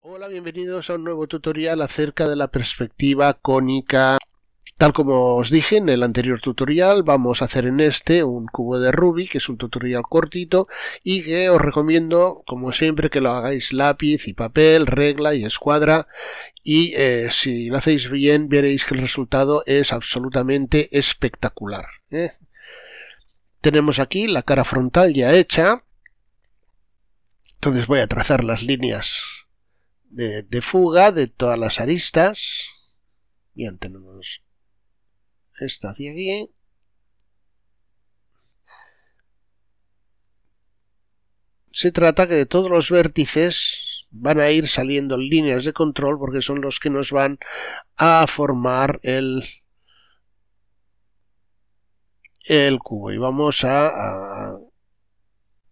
Hola, bienvenidos a un nuevo tutorial acerca de la perspectiva cónica. Tal como os dije en el anterior tutorial, vamos a hacer en este un cubo de rubí que es un tutorial cortito y os recomiendo, como siempre, que lo hagáis lápiz y papel, regla y escuadra y eh, si lo hacéis bien veréis que el resultado es absolutamente espectacular. ¿eh? Tenemos aquí la cara frontal ya hecha, entonces voy a trazar las líneas de, fuga de todas las aristas. Bien, tenemos esta hacia aquí. Se trata que de todos los vértices van a ir saliendo líneas de control porque son los que nos van a formar el, el cubo. Y vamos a, a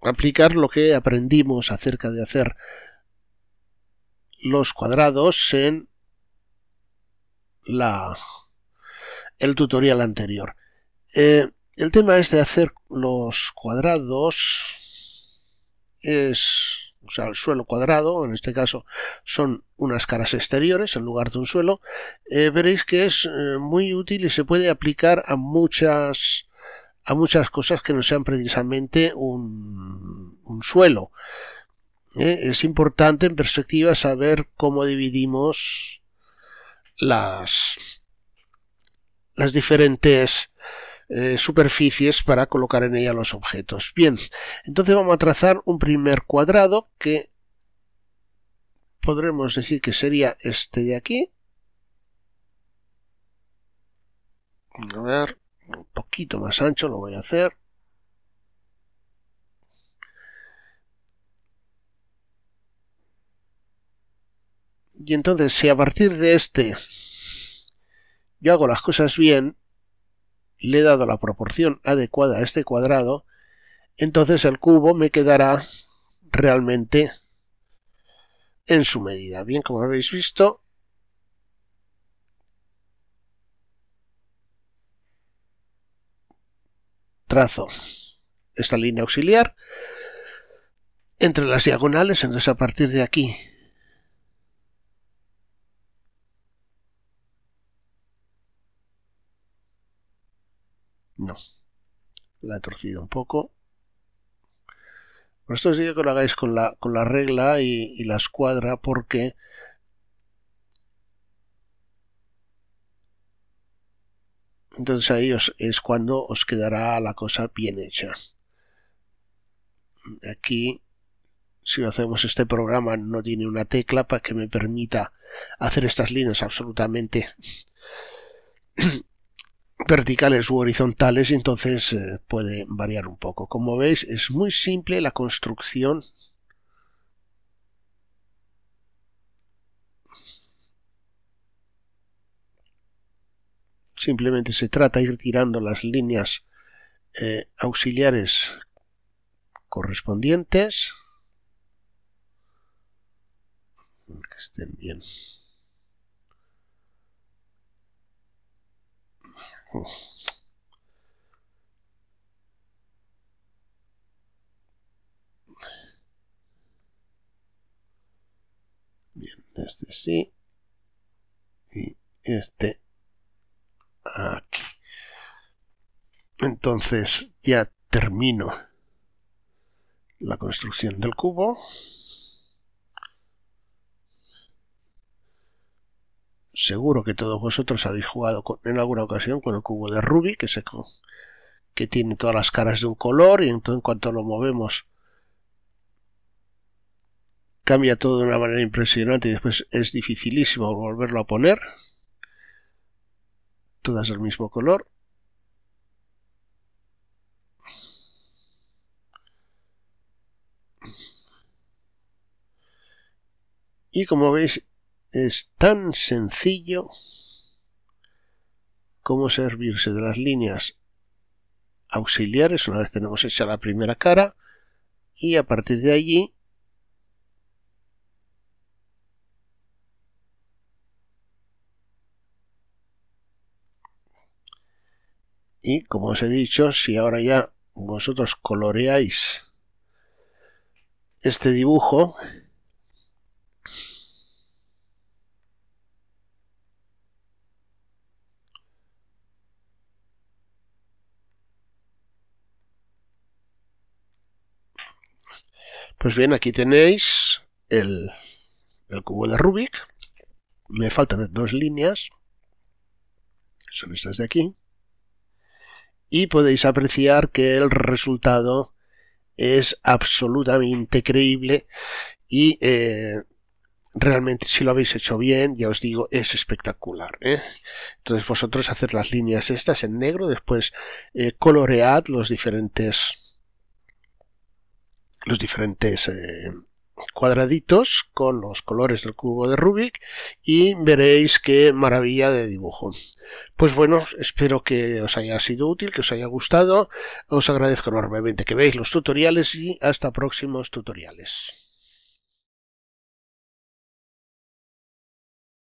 aplicar lo que aprendimos acerca de hacer los cuadrados en la, el tutorial anterior. Eh, el tema es de hacer los cuadrados, es, o sea, el suelo cuadrado, en este caso son unas caras exteriores en lugar de un suelo. Eh, veréis que es eh, muy útil y se puede aplicar a muchas, a muchas cosas que no sean precisamente un suelo. ¿eh? Es importante en perspectiva saber cómo dividimos las, las diferentes eh, superficies para colocar en ella los objetos. Bien, entonces vamos a trazar un primer cuadrado que podremos decir que sería este de aquí. A ver, un poquito más ancho lo voy a hacer. Y entonces, si a partir de este yo hago las cosas bien, le he dado la proporción adecuada a este cuadrado, entonces el cubo me quedará realmente en su medida. Bien, como habéis visto, trazo esta línea auxiliar entre las diagonales, entonces a partir de aquí No. La he torcido un poco. Por esto os digo que lo hagáis con la, regla y, la escuadra porque... Entonces ahí es cuando os quedará la cosa bien hecha. Aquí, si lo hacemos este programa, no tiene una tecla para que me permita hacer estas líneas absolutamente verticales u horizontales entonces eh, puede variar un poco. Como veis es muy simple la construcción simplemente se trata de ir tirando las líneas eh, auxiliares correspondientes que estén bien Bien, este sí. Y este aquí. Entonces ya termino la construcción del cubo. Seguro que todos vosotros habéis jugado en alguna ocasión con el cubo de Ruby que, se, que tiene todas las caras de un color y entonces en cuanto lo movemos cambia todo de una manera impresionante y después es dificilísimo volverlo a poner. Todas del mismo color. Y como veis, es tan sencillo como servirse de las líneas auxiliares una vez tenemos hecha la primera cara y a partir de allí y como os he dicho si ahora ya vosotros coloreáis este dibujo Pues bien, aquí tenéis el, cubo de Rubik. Me faltan dos líneas. Son estas de aquí. Y podéis apreciar que el resultado es absolutamente creíble y eh, realmente si lo habéis hecho bien, ya os digo, es espectacular. ¿eh? Entonces vosotros haced las líneas estas en negro, después eh, coloread los diferentes los diferentes eh, cuadraditos con los colores del cubo de Rubik y veréis qué maravilla de dibujo. Pues bueno, espero que os haya sido útil, que os haya gustado. Os agradezco enormemente que veáis los tutoriales y hasta próximos tutoriales.